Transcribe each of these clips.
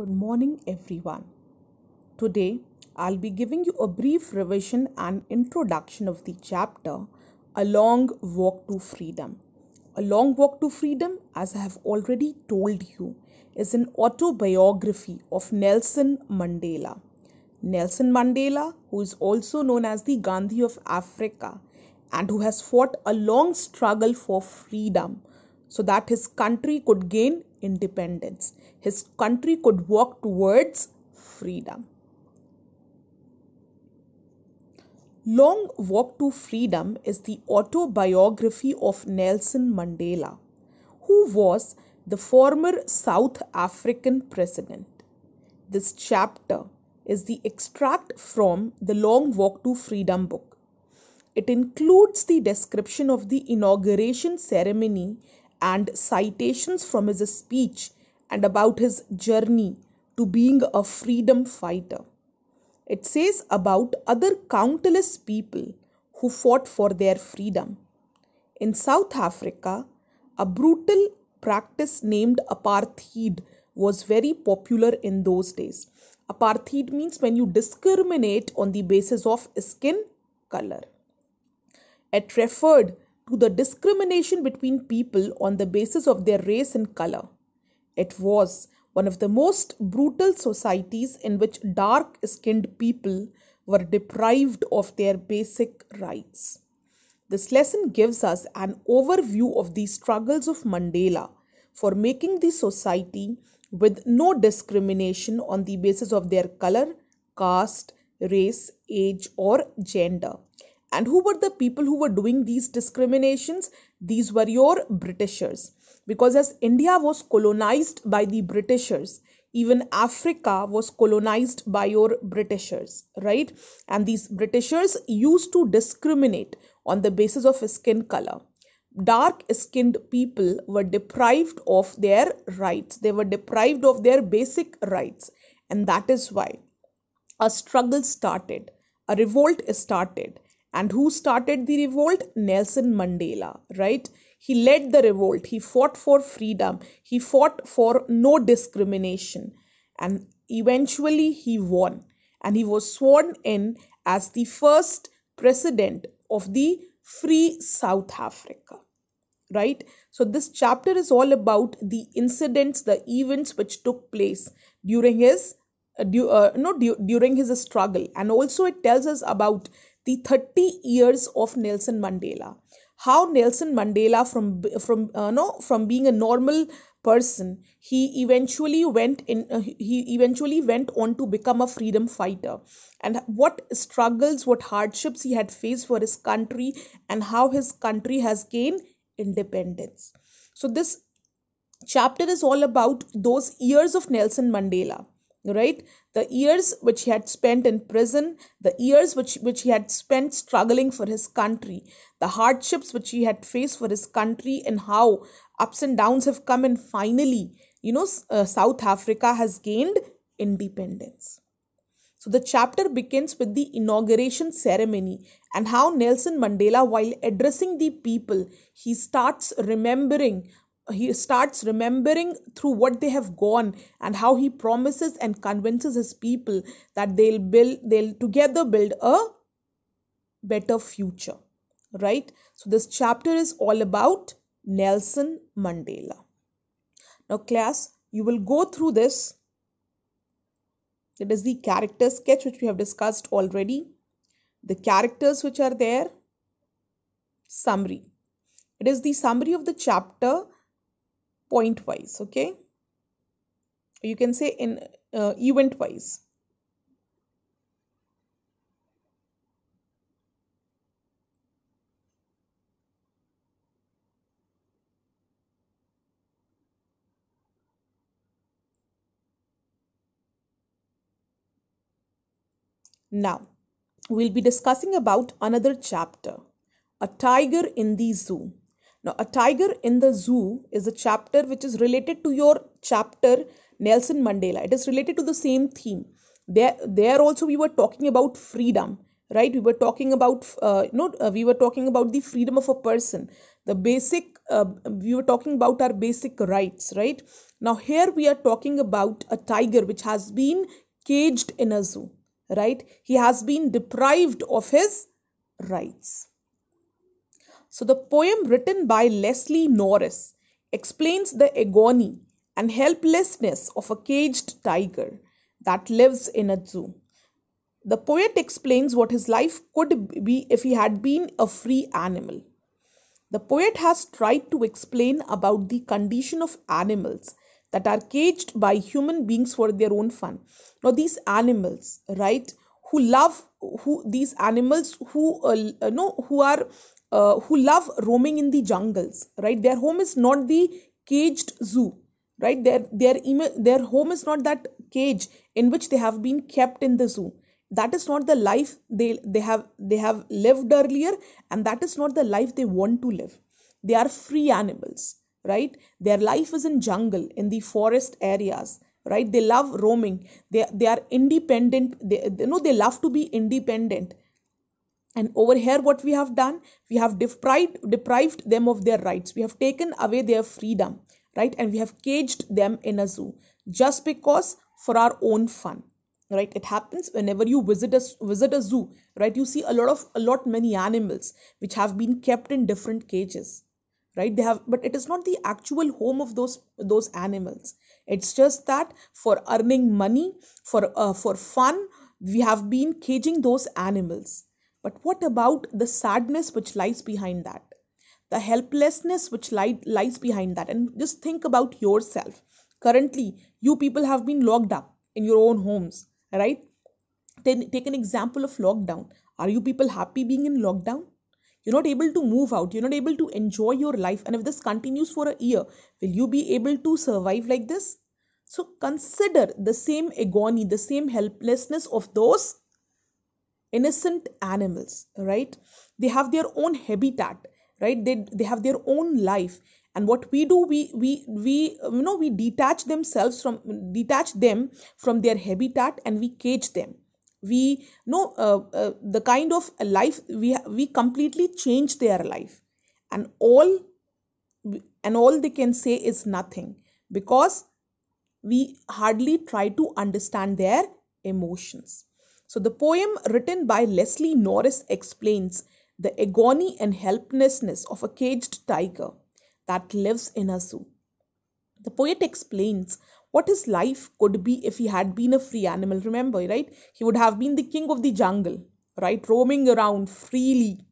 Good morning, everyone. Today, I'll be giving you a brief revision and introduction of the chapter A Long Walk to Freedom. A Long Walk to Freedom, as I have already told you, is an autobiography of Nelson Mandela. Nelson Mandela, who is also known as the Gandhi of Africa and who has fought a long struggle for freedom so that his country could gain independence his country could walk towards freedom. Long Walk to Freedom is the autobiography of Nelson Mandela, who was the former South African president. This chapter is the extract from the Long Walk to Freedom book. It includes the description of the inauguration ceremony and citations from his speech and about his journey to being a freedom fighter. It says about other countless people who fought for their freedom. In South Africa, a brutal practice named apartheid was very popular in those days. Apartheid means when you discriminate on the basis of skin color. It referred to the discrimination between people on the basis of their race and color. It was one of the most brutal societies in which dark skinned people were deprived of their basic rights. This lesson gives us an overview of the struggles of Mandela for making the society with no discrimination on the basis of their color, caste, race, age, or gender. And who were the people who were doing these discriminations? These were your Britishers. Because as India was colonized by the Britishers, even Africa was colonized by your Britishers, right? And these Britishers used to discriminate on the basis of skin color. Dark skinned people were deprived of their rights, they were deprived of their basic rights, and that is why a struggle started, a revolt started and who started the revolt? Nelson Mandela, right? He led the revolt. He fought for freedom. He fought for no discrimination. And eventually he won. And he was sworn in as the first president of the free South Africa. Right? So, this chapter is all about the incidents, the events which took place during his uh, du- uh, no, du- during his struggle and also it tells us about the 30 years of Nelson Mandela. How Nelson Mandela, from from uh, no from being a normal person, he eventually went in. Uh, he eventually went on to become a freedom fighter, and what struggles, what hardships he had faced for his country, and how his country has gained independence. So this chapter is all about those years of Nelson Mandela right the years which he had spent in prison the years which which he had spent struggling for his country the hardships which he had faced for his country and how ups and downs have come and finally you know uh, south africa has gained independence so the chapter begins with the inauguration ceremony and how Nelson Mandela, while addressing the people, he starts remembering he starts remembering through what they have gone and how he promises and convinces his people that they'll build they'll together build a better future right so this chapter is all about nelson mandela now class you will go through this It is the character sketch which we have discussed already the characters which are there summary it is the summary of the chapter point wise okay you can say in uh, event wise Now, we'll be discussing about another chapter, A Tiger in the Zoo. Now, A Tiger in the Zoo is a chapter which is related to your chapter Nelson Mandela. It is related to the same theme. There, there also we were talking about freedom, right? We were talking about, uh, you know, uh, we were talking about the freedom of a person, the basic. Uh, we were talking about our basic rights, right? Now here we are talking about a tiger which has been caged in a zoo, right? He has been deprived of his rights. So, the poem written by Leslie Norris explains the agony and helplessness of a caged tiger that lives in a zoo. The poet explains what his life could be if he had been a free animal. The poet has tried to explain about the condition of animals that are caged by human beings for their own fun. Now, these animals, right, who love who these animals who uh, know who are uh, who love roaming in the jungles right their home is not the caged zoo right their their their home is not that cage in which they have been kept in the zoo that is not the life they they have they have lived earlier and that is not the life they want to live they are free animals right their life is in jungle in the forest areas right they love roaming they, they are independent they, they know they love to be independent and over here what we have done we have deprived deprived them of their rights we have taken away their freedom right and we have caged them in a zoo just because for our own fun right it happens whenever you visit a visit a zoo right you see a lot of a lot many animals which have been kept in different cages right they have but it is not the actual home of those those animals it's just that for earning money for uh, for fun we have been caging those animals but what about the sadness which lies behind that? The helplessness which li- lies behind that? And just think about yourself. Currently, you people have been locked up in your own homes, right? Then take an example of lockdown. Are you people happy being in lockdown? You're not able to move out. You're not able to enjoy your life. And if this continues for a year, will you be able to survive like this? So consider the same agony, the same helplessness of those innocent animals right they have their own habitat right they they have their own life and what we do we we we you know we detach themselves from detach them from their habitat and we cage them we know uh, uh, the kind of life we we completely change their life and all and all they can say is nothing because we hardly try to understand their emotions so, the poem written by Leslie Norris explains the agony and helplessness of a caged tiger that lives in a zoo. The poet explains what his life could be if he had been a free animal. Remember, right? He would have been the king of the jungle, right? Roaming around freely.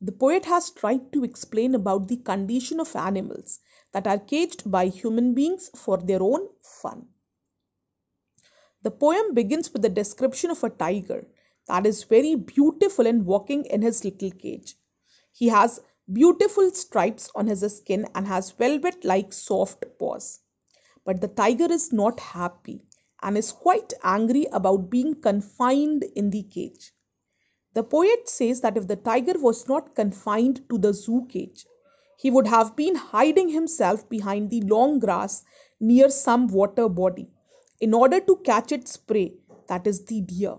The poet has tried to explain about the condition of animals that are caged by human beings for their own fun. The poem begins with a description of a tiger that is very beautiful and walking in his little cage. He has beautiful stripes on his skin and has velvet like soft paws. But the tiger is not happy and is quite angry about being confined in the cage. The poet says that if the tiger was not confined to the zoo cage, he would have been hiding himself behind the long grass near some water body in order to catch its prey, that is the deer.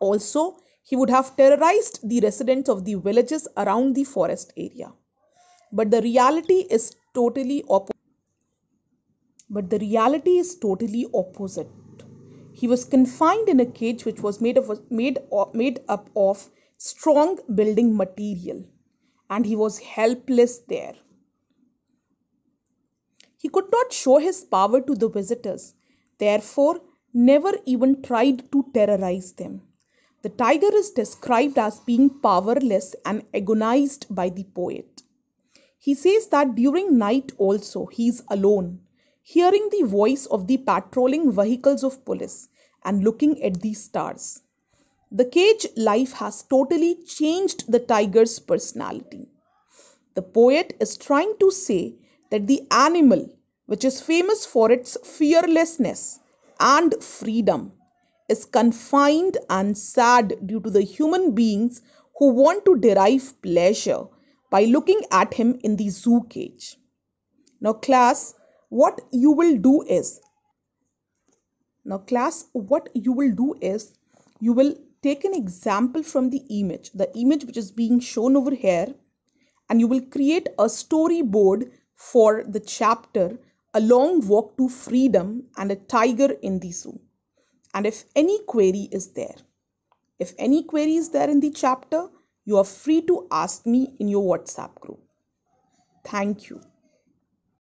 Also, he would have terrorized the residents of the villages around the forest area. But the reality is totally opposite. But the reality is totally opposite. He was confined in a cage which was made, of, made, made up of strong building material and he was helpless there. He could not show his power to the visitors therefore, never even tried to terrorize them. The tiger is described as being powerless and agonized by the poet. He says that during night also he is alone, hearing the voice of the patrolling vehicles of police and looking at the stars. The cage life has totally changed the tiger's personality. The poet is trying to say that the animal which is famous for its fearlessness and freedom, is confined and sad due to the human beings who want to derive pleasure by looking at him in the zoo cage. Now, class, what you will do is now, class, what you will do is you will take an example from the image, the image which is being shown over here, and you will create a storyboard for the chapter a long walk to freedom, and a tiger in the zoo. And if any query is there, if any query is there in the chapter, you are free to ask me in your WhatsApp group. Thank you.